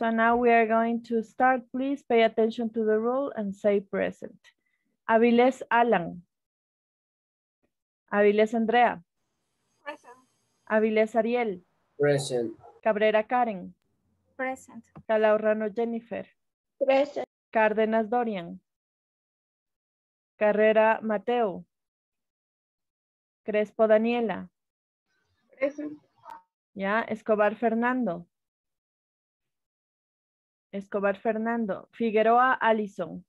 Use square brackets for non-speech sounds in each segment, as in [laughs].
So now we are going to start. Please pay attention to the rule and say present. Aviles Alan. Aviles Andrea. Present. Aviles Ariel. Present. Cabrera Karen. Present. Calahorrano Jennifer. Present. Cárdenas Dorian. Carrera Mateo. Crespo Daniela. Present. Ya, Escobar Fernando. Escobar Fernando. Figueroa Alison,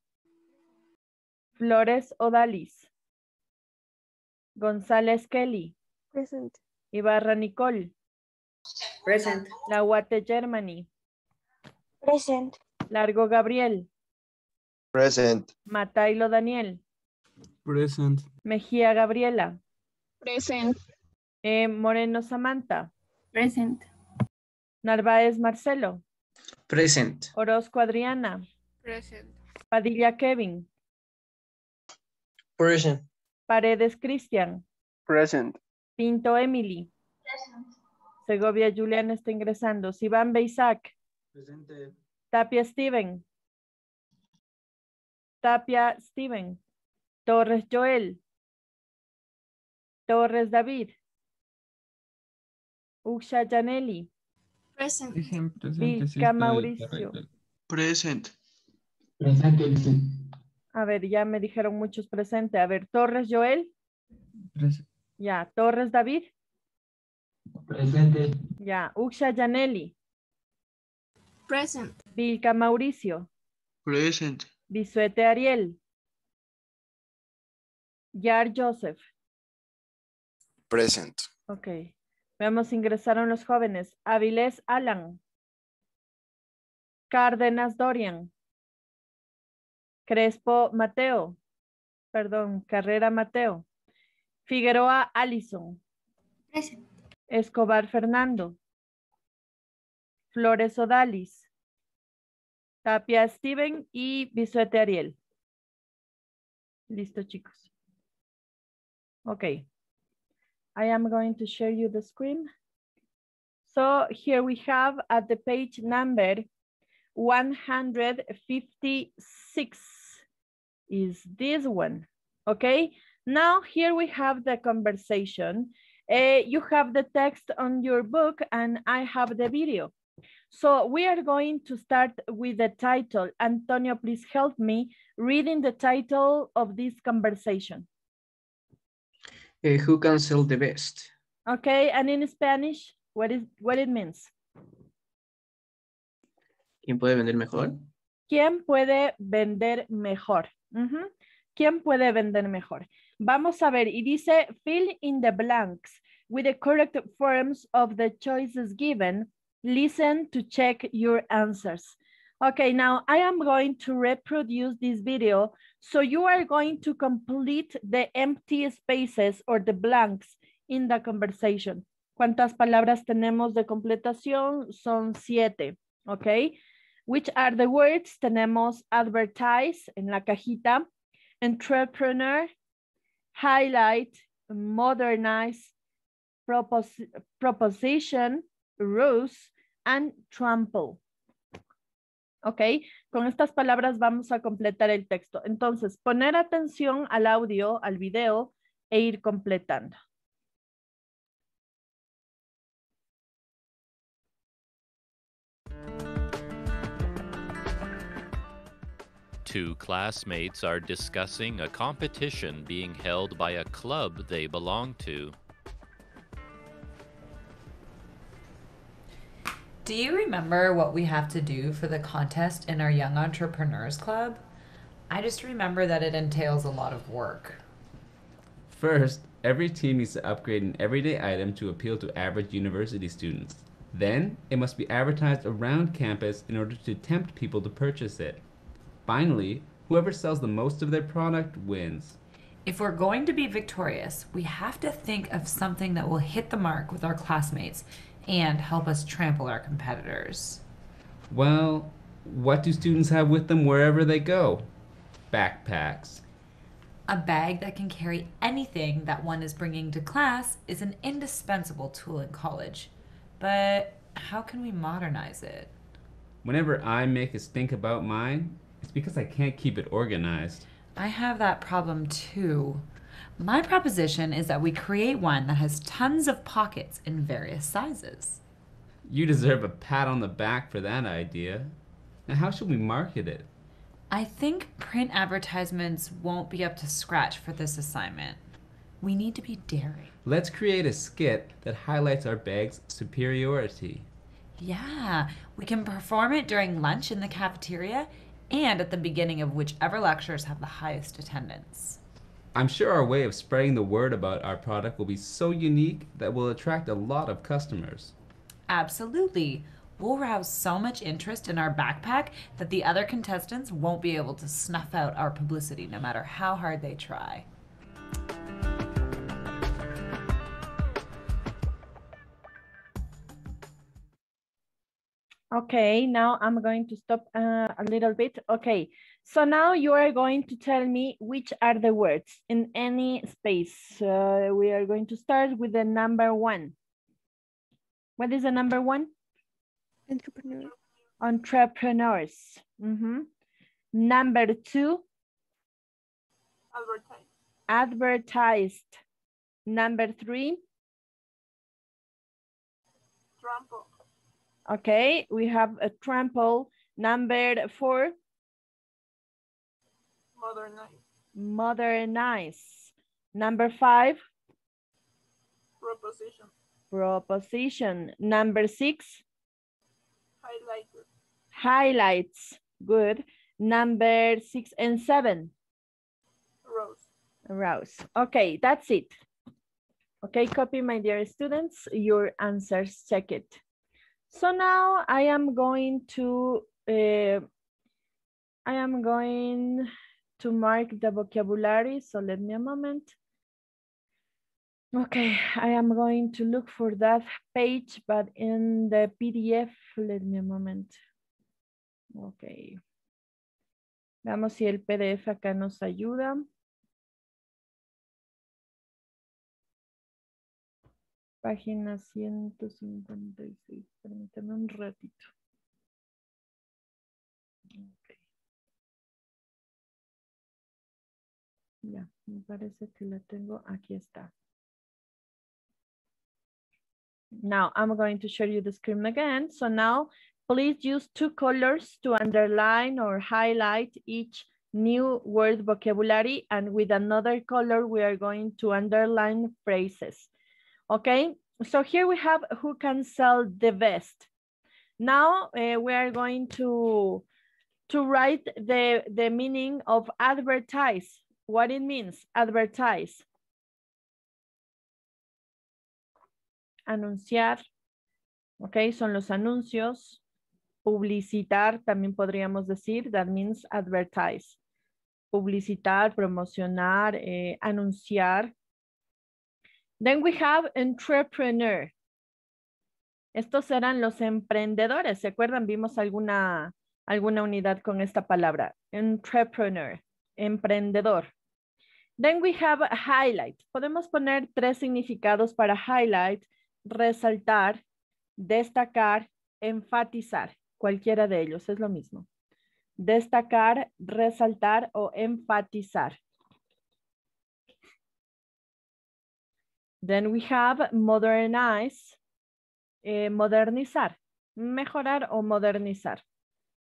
Flores Odalis. González Kelly. Present. Ibarra Nicole. Present. Nahuate Germany. Present. Largo Gabriel. Present. Matailo Daniel. Present. Mejía Gabriela. Present. Eh, Moreno Samantha. Present. Narváez Marcelo. Present. Orozco Adriana. Present. Padilla Kevin. Present. Paredes Cristian. Present. Pinto Emily. Present. Segovia Juliana está ingresando. Sivan Beisac. Presente. Tapia Steven. Tapia Steven. Torres Joel. Torres David. Uxha Janelli. Present. Vilca presente. Mauricio. Present. Presente, A ver, ya me dijeron muchos presente. A ver, Torres, Joel. Presente. Ya, Torres, David. Presente. Ya, Uxia, Janelli. Present. Vilca, Mauricio. Present. Bisuete, Ariel. Yar, Joseph. Present. Ok. Veamos, ingresaron los jóvenes. Avilés Alan. Cárdenas Dorian. Crespo Mateo. Perdón, Carrera Mateo. Figueroa Allison. Escobar Fernando. Flores Odalis. Tapia Steven y Bisuete Ariel. Listo, chicos. Ok. I am going to share you the screen. So here we have at the page number 156 is this one, okay? Now here we have the conversation. Uh, you have the text on your book and I have the video. So we are going to start with the title. Antonio, please help me reading the title of this conversation uh, who can sell the best. Okay, and in Spanish, what is what it means? ¿Quién puede vender mejor? ¿Quién puede vender mejor? Uh -huh. ¿Quién puede vender mejor? Vamos a ver, y dice, fill in the blanks with the correct forms of the choices given. Listen to check your answers. Okay, now I am going to reproduce this video. So you are going to complete the empty spaces or the blanks in the conversation. ¿Cuántas palabras tenemos de completación? Son siete, okay? Which are the words? Tenemos advertise en la cajita, entrepreneur, highlight, modernize, propos proposition, rose, and trample. ¿ok? Con estas palabras vamos a completar el texto. Entonces, poner atención al audio, al video e ir completando. Two classmates are discussing a competition being held by a club they belong to. Do you remember what we have to do for the contest in our Young Entrepreneurs Club? I just remember that it entails a lot of work. First, every team needs to upgrade an everyday item to appeal to average university students. Then, it must be advertised around campus in order to tempt people to purchase it. Finally, whoever sells the most of their product wins. If we're going to be victorious, we have to think of something that will hit the mark with our classmates and help us trample our competitors. Well, what do students have with them wherever they go? Backpacks. A bag that can carry anything that one is bringing to class is an indispensable tool in college. But how can we modernize it? Whenever I make a stink about mine, it's because I can't keep it organized. I have that problem too. My proposition is that we create one that has tons of pockets in various sizes. You deserve a pat on the back for that idea. Now, how should we market it? I think print advertisements won't be up to scratch for this assignment. We need to be daring. Let's create a skit that highlights our bag's superiority. Yeah, we can perform it during lunch in the cafeteria and at the beginning of whichever lectures have the highest attendance. I'm sure our way of spreading the word about our product will be so unique that we'll attract a lot of customers. Absolutely. We'll rouse so much interest in our backpack that the other contestants won't be able to snuff out our publicity no matter how hard they try. Okay, now I'm going to stop uh, a little bit. Okay, so now you are going to tell me which are the words in any space. Uh, we are going to start with the number one. What is the number one? Entrepreneur. Entrepreneurs. Mm -hmm. Number two? Advertised. Advertised. Number three? Trample. Okay, we have a trample. Number four? Mother nice. Mother nice. Number five. Proposition. Proposition. Number six. Highlighted. Highlights. Good. Number six and seven. Rose. Rose. Okay, that's it. Okay, copy my dear students, your answers, check it. So now I am going to, uh, I am going to mark the vocabulary. So let me a moment. Okay, I am going to look for that page, but in the PDF, let me a moment. Okay. Veamos si el PDF acá nos ayuda. Página 156, permítanme un ratito. Ya, me parece que la tengo. Aquí está. Now I'm going to show you the screen again. So now please use two colors to underline or highlight each new word vocabulary and with another color we are going to underline phrases. Okay, so here we have who can sell the best. Now uh, we are going to to write the, the meaning of advertise. what it means, advertise. Anunciar, ok, son los anuncios. Publicitar, también podríamos decir, that means advertise. Publicitar, promocionar, eh, anunciar. Then we have entrepreneur. Estos eran los emprendedores. ¿Se acuerdan? Vimos alguna, alguna unidad con esta palabra. Entrepreneur, emprendedor. Then we have highlight. Podemos poner tres significados para highlight, resaltar, destacar, enfatizar. Cualquiera de ellos es lo mismo. Destacar, resaltar o enfatizar. Then we have modernize, eh, modernizar, mejorar o modernizar,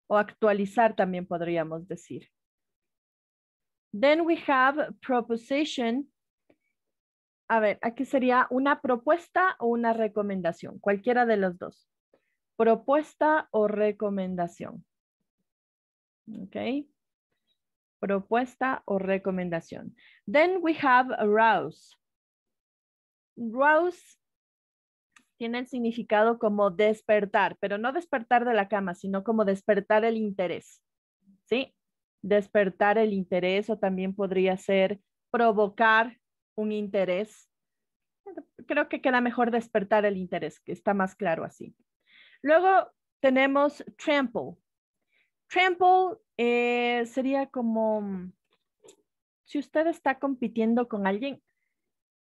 o actualizar también podríamos decir. Then we have proposition. A ver, aquí sería una propuesta o una recomendación, cualquiera de los dos. Propuesta o recomendación. Ok. Propuesta o recomendación. Then we have rouse. Rouse tiene el significado como despertar, pero no despertar de la cama, sino como despertar el interés. ¿Sí? despertar el interés o también podría ser provocar un interés. Creo que queda mejor despertar el interés, que está más claro así. Luego tenemos trample. Trample eh, sería como si usted está compitiendo con alguien,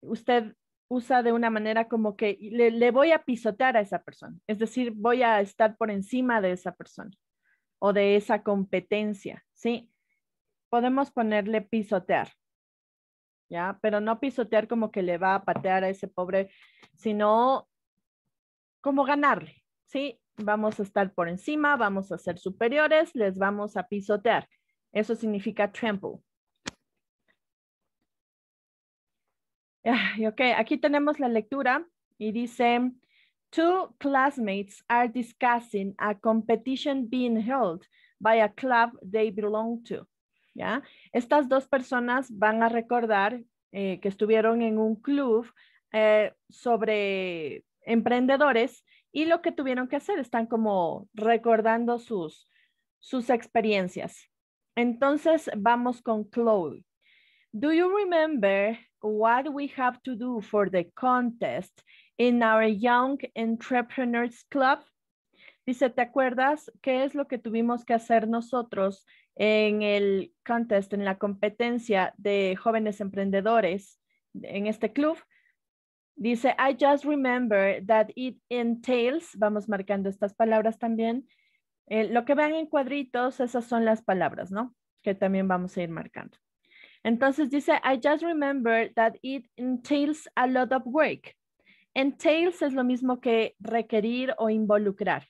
usted usa de una manera como que le voy a pisotear a esa persona, es decir, voy a estar por encima de esa persona o de esa competencia, ¿sí? Podemos ponerle pisotear, ¿ya? Pero no pisotear como que le va a patear a ese pobre, sino como ganarle, ¿sí? Vamos a estar por encima, vamos a ser superiores, les vamos a pisotear. Eso significa trample. Y ok, aquí tenemos la lectura y dice, Two classmates are discussing a competition being held by a club they belong to. ¿Ya? Estas dos personas van a recordar eh, que estuvieron en un club eh, sobre emprendedores y lo que tuvieron que hacer. Están como recordando sus, sus experiencias. Entonces vamos con Chloe. Do you remember what we have to do for the contest en our Young Entrepreneurs Club. Dice, ¿te acuerdas qué es lo que tuvimos que hacer nosotros en el contest, en la competencia de jóvenes emprendedores en este club? Dice, I just remember that it entails, vamos marcando estas palabras también. Eh, lo que vean en cuadritos, esas son las palabras, ¿no? Que también vamos a ir marcando. Entonces dice, I just remember that it entails a lot of work. Entails es lo mismo que requerir o involucrar,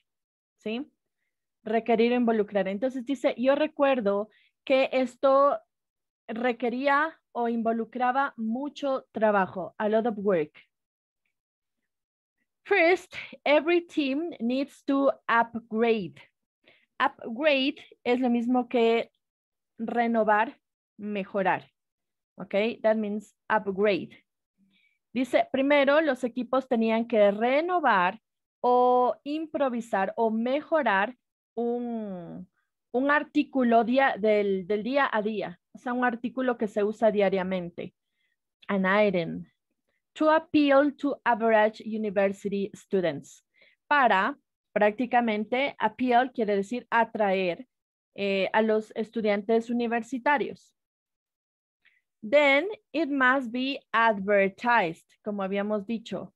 ¿sí? Requerir o involucrar. Entonces dice, yo recuerdo que esto requería o involucraba mucho trabajo, a lot of work. First, every team needs to upgrade. Upgrade es lo mismo que renovar, mejorar. Okay, that means upgrade. Dice, primero, los equipos tenían que renovar o improvisar o mejorar un, artículo del, día a día, o sea, un artículo que se usa diariamente. An item to appeal to average university students. Para prácticamente, appeal quiere decir atraer eh, a los estudiantes universitarios. Then it must be advertised, como habíamos dicho,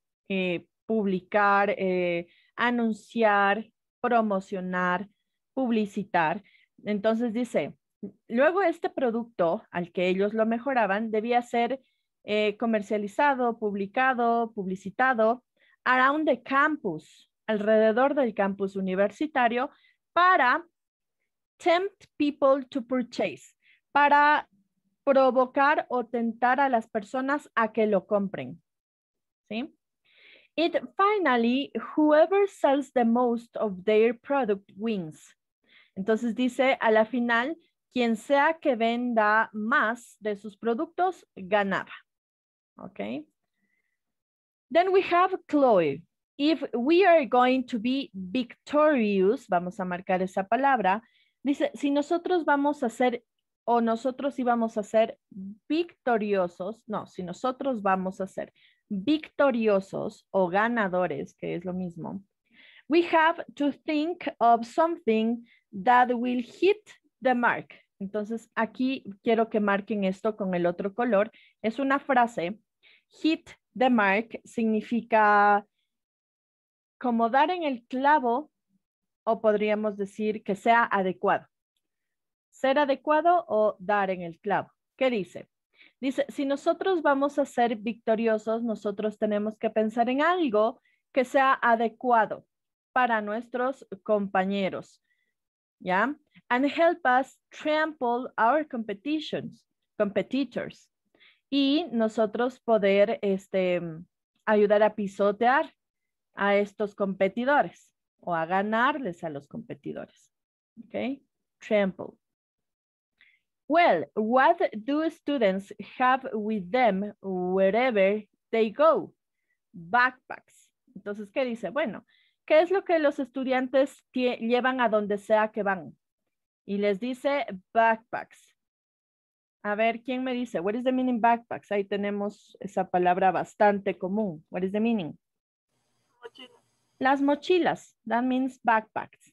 publicar, eh, anunciar, promocionar, publicitar. Entonces dice, luego este producto al que ellos lo mejoraban debía ser eh, comercializado, publicado, publicitado around the campus, alrededor del campus universitario, para tempt people to purchase, para provocar o tentar a las personas a que lo compren. ¿Sí? It finally, whoever sells the most of their product wins. Entonces dice, a la final, quien sea que venda más de sus productos, ganaba. Okay. Then we have Chloe. If we are going to be victorious, vamos a marcar esa palabra, dice, si nosotros vamos a ser o nosotros íbamos a ser victoriosos, no, si nosotros vamos a ser victoriosos o ganadores, que es lo mismo, we have to think of something that will hit the mark. Entonces aquí quiero que marquen esto con el otro color. Es una frase, hit the mark significa como dar en el clavo o podríamos decir que sea adecuado ser adecuado o dar en el clavo. ¿Qué dice? Dice, si nosotros vamos a ser victoriosos, nosotros tenemos que pensar en algo que sea adecuado para nuestros compañeros. ¿Ya? And help us trample our competitions, competitors. Y nosotros poder este, ayudar a pisotear a estos competidores o a ganarles a los competidores. ¿Ok? Trample. Well, what do students have with them wherever they go? Backpacks. Entonces, ¿qué dice? Bueno, ¿qué es lo que los estudiantes llevan a donde sea que van? Y les dice backpacks. A ver, ¿quién me dice? What is the meaning backpacks? Ahí tenemos esa palabra bastante común. What is the meaning? Las mochilas. That means backpacks.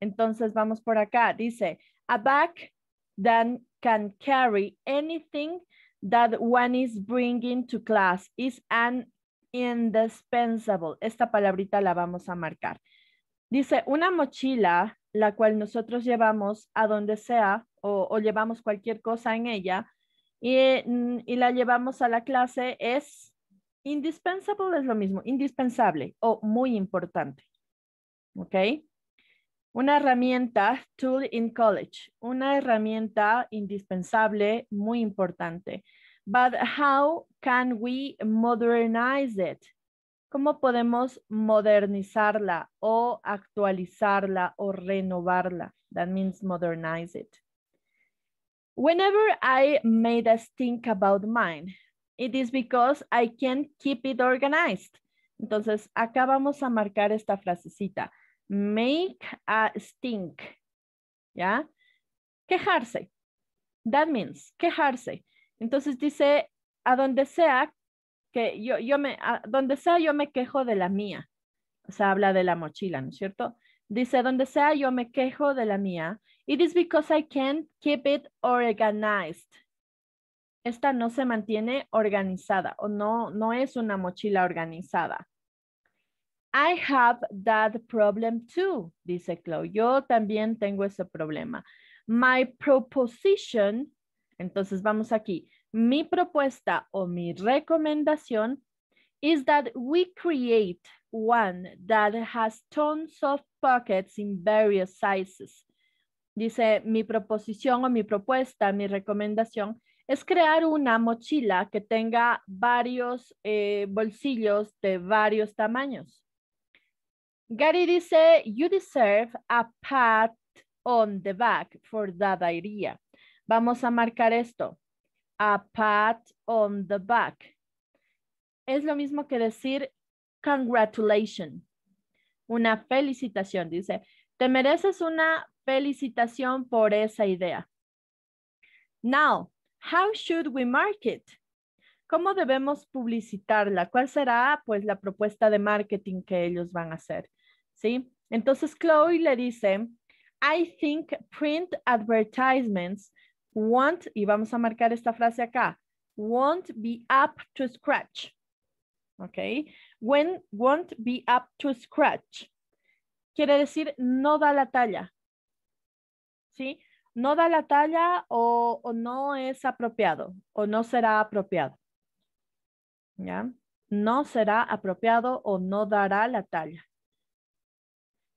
Entonces, vamos por acá. Dice, a back than can carry anything that one is bringing to class is an indispensable. Esta palabrita la vamos a marcar. Dice, una mochila, la cual nosotros llevamos a donde sea o, llevamos cualquier cosa en ella y, y, la llevamos a la clase es indispensable, es lo mismo, indispensable o muy importante. ¿Ok? Una herramienta, Tool in College, una herramienta indispensable, muy importante. But how can we modernize it? ¿Cómo podemos modernizarla o actualizarla o renovarla? That means modernize it. Whenever I made a stink about mine, it is because I can keep it organized. Entonces, acá vamos a marcar esta frasecita. Make a stink. ¿Ya? Quejarse. That means quejarse. Entonces dice, a donde sea que yo, yo me, a donde sea yo me quejo de la mía. O sea, habla de la mochila, ¿no es cierto? Dice, donde sea yo me quejo de la mía. It is because I can't keep it organized. Esta no se mantiene organizada o no, no es una mochila organizada. I have that problem too, dice Clau. Yo también tengo ese problema. My proposition, entonces vamos aquí. Mi propuesta o mi recomendación is that we create one that has tons of pockets in various sizes. Dice, mi proposición o mi propuesta, mi recomendación es crear una mochila que tenga varios eh, bolsillos de varios tamaños. Gary dice, you deserve a pat on the back for that idea. Vamos a marcar esto. A pat on the back. Es lo mismo que decir congratulation. Una felicitación, dice. Te mereces una felicitación por esa idea. Now, how should we market? ¿Cómo debemos publicitarla? ¿Cuál será pues la propuesta de marketing que ellos van a hacer? Entonces Chloe le dice, I think print advertisements won't, y vamos a marcar esta frase acá, won't be up to scratch. ¿Ok? When won't be up to scratch. Quiere decir no da la talla. ¿Sí? No da la talla o, o no es apropiado o no será apropiado. ¿Ya? No será apropiado o no dará la talla.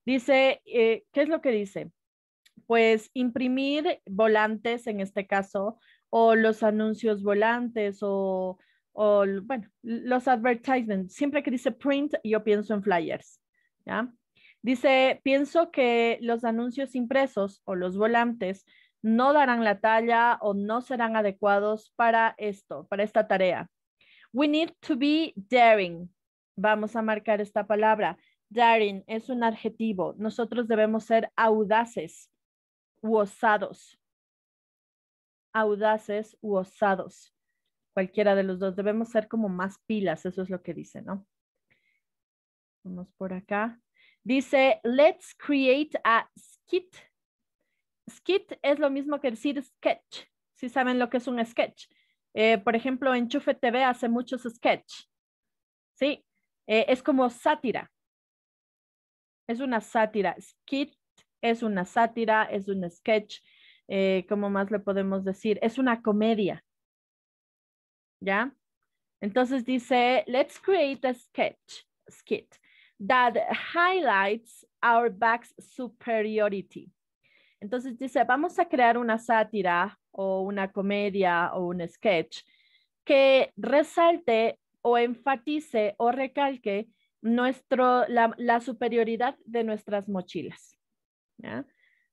Dice, eh, ¿qué es lo que dice? Pues imprimir volantes en este caso, o los anuncios volantes, o, o bueno, los advertisements. Siempre que dice print, yo pienso en flyers. ¿ya? Dice, pienso que los anuncios impresos o los volantes no darán la talla o no serán adecuados para esto, para esta tarea. We need to be daring. Vamos a marcar esta palabra. Darin es un adjetivo. Nosotros debemos ser audaces u osados. Audaces u osados. Cualquiera de los dos. Debemos ser como más pilas, eso es lo que dice, ¿no? Vamos por acá. Dice, let's create a skit. Skit es lo mismo que decir sketch. Si saben lo que es un sketch. Eh, por ejemplo, Enchufe TV hace muchos sketch. Sí, eh, es como sátira es una sátira. Skit es una sátira, es un sketch, eh, ¿cómo más le podemos decir? Es una comedia. ¿Ya? Entonces dice, let's create a sketch, skit, that highlights our back's superiority. Entonces dice, vamos a crear una sátira o una comedia o un sketch que resalte o enfatice o recalque nuestro, la, superioridad de nuestras mochilas.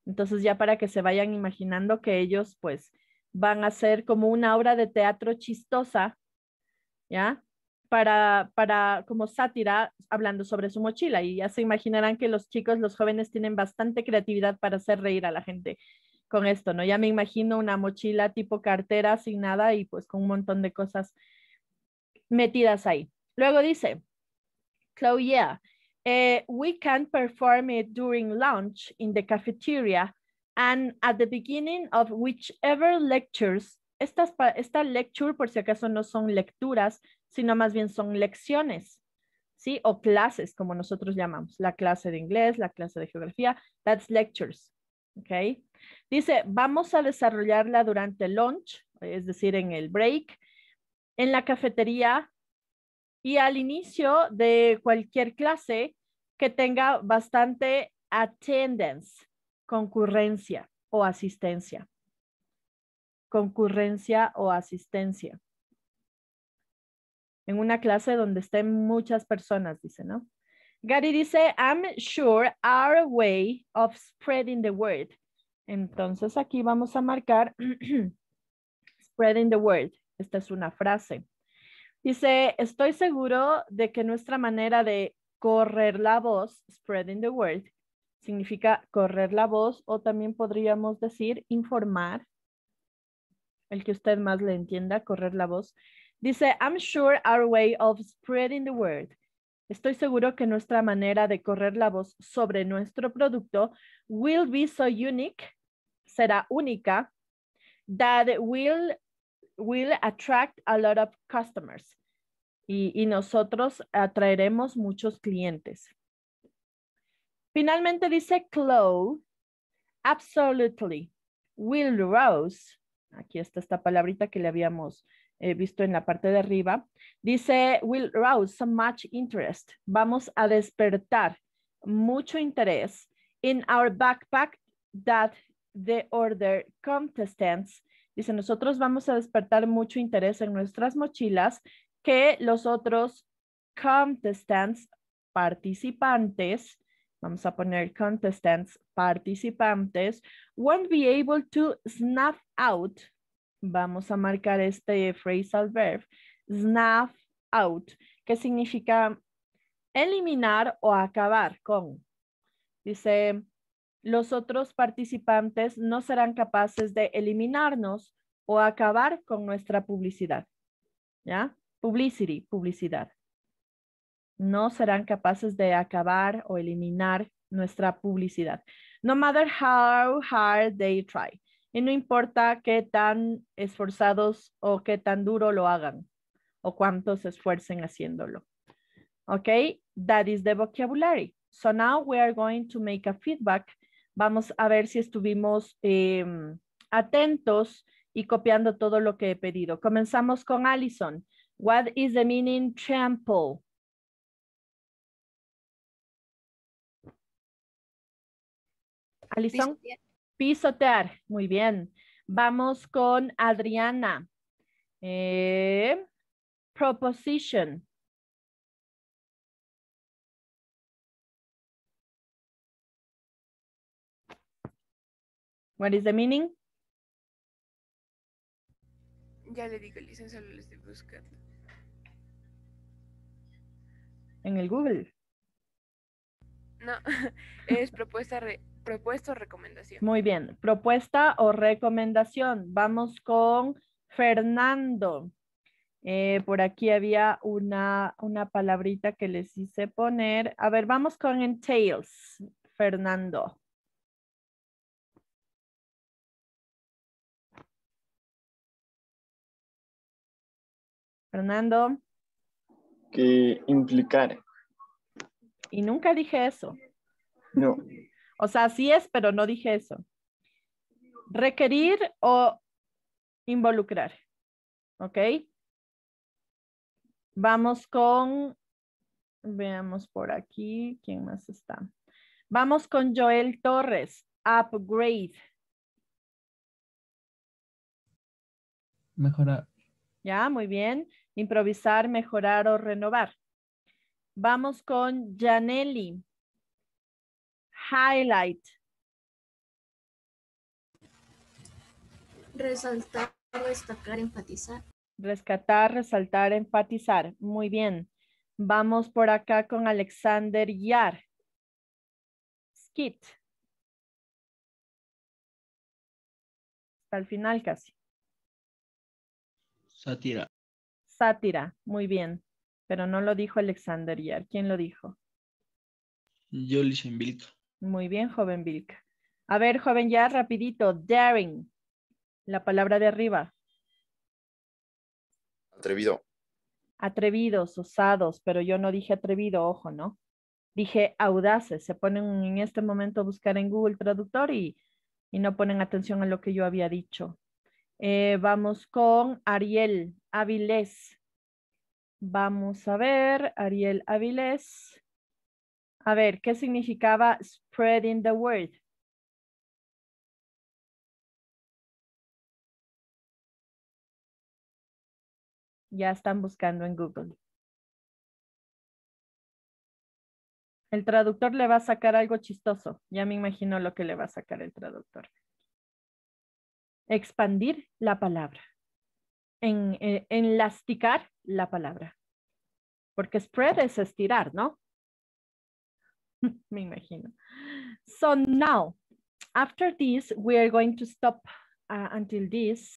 Entonces ya para que se vayan imaginando que ellos pues van a hacer como una obra de teatro chistosa, ¿ya? Para, para como sátira hablando sobre su mochila y ya se imaginarán que los chicos, los jóvenes tienen bastante creatividad para hacer reír a la gente con esto, ¿no? Ya me imagino una mochila tipo cartera asignada y pues con un montón de cosas metidas ahí. Luego dice, So yeah, eh, we can perform it during lunch in the cafeteria and at the beginning of whichever lectures, estas, esta lecture por si acaso no son lecturas, sino más bien son lecciones, ¿sí? O clases, como nosotros llamamos, la clase de inglés, la clase de geografía, that's lectures, okay Dice, vamos a desarrollarla durante lunch, es decir, en el break, en la cafetería y al inicio de cualquier clase que tenga bastante attendance, concurrencia o asistencia. Concurrencia o asistencia. En una clase donde estén muchas personas, dice, ¿no? Gary dice, I'm sure our way of spreading the word. Entonces aquí vamos a marcar [clears throat] spreading the word. Esta es una frase. Dice, estoy seguro de que nuestra manera de correr la voz, spreading the word, significa correr la voz o también podríamos decir informar, el que usted más le entienda, correr la voz. Dice, I'm sure our way of spreading the word. Estoy seguro que nuestra manera de correr la voz sobre nuestro producto will be so unique, será única, that will will attract a lot of customers. Y, nosotros atraeremos muchos clientes. Finalmente dice Chloe, absolutely, Will Rose, aquí está esta palabrita que le habíamos eh, visto en la parte de arriba, dice Will Rouse so much interest. Vamos a despertar mucho interés in our backpack that the order contestants Dice, nosotros vamos a despertar mucho interés en nuestras mochilas que los otros contestants, participantes, vamos a poner contestants, participantes, won't be able to snuff out. Vamos a marcar este phrasal verb, snuff out, que significa eliminar o acabar con. Dice, los otros participantes no serán capaces de eliminarnos o acabar con nuestra publicidad. ¿Ya? Publicity, publicidad. No serán capaces de acabar o eliminar nuestra publicidad. No matter how hard they try. Y no importa qué tan esforzados o qué tan duro lo hagan o cuántos se esfuercen haciéndolo. Okay, that is the vocabulary. So now we are going to make a feedback Vamos a ver si estuvimos em, atentos y copiando todo lo que he pedido. Comenzamos con Allison. What is the meaning trample? Alison, pisotear. Muy bien. Vamos con Adriana. Eh, proposition. What is the meaning? Ya le digo, licencia, lo estoy buscando. En el Google. No, [laughs] es propuesta, o recomendación. Muy bien, propuesta o recomendación. Vamos con Fernando. Eh, por aquí había una, una palabrita que les hice poner. A ver, vamos con entails, Fernando. Fernando. Que implicar. Y nunca dije eso. No. O sea, sí es, pero no dije eso. Requerir o involucrar. ¿Ok? Vamos con, veamos por aquí, ¿quién más está? Vamos con Joel Torres, upgrade. Mejorar. Ya, muy bien improvisar, mejorar o renovar. Vamos con Janelli. Highlight. Resaltar, destacar, enfatizar. Rescatar, resaltar, enfatizar. Muy bien. Vamos por acá con Alexander Yar. Skit. Hasta el final casi. Satira sátira, muy bien, pero no lo dijo Alexander Yar. ¿Quién lo dijo? julien Vilk. Muy bien, joven Vilk. A ver, joven ya rapidito, daring, la palabra de arriba. Atrevido. Atrevidos, osados, pero yo no dije atrevido, ojo, ¿no? Dije audaces, se ponen en este momento a buscar en Google Traductor y, y no ponen atención a lo que yo había dicho. Eh, vamos con Ariel Avilés. Vamos a ver, Ariel Avilés. A ver, ¿qué significaba spreading the word? Ya están buscando en Google. El traductor le va a sacar algo chistoso. Ya me imagino lo que le va a sacar el traductor expandir la palabra, en, eh, la palabra. Porque spread es estirar, ¿no? [laughs] Me imagino. So now, after this, we are going to stop uh, until this.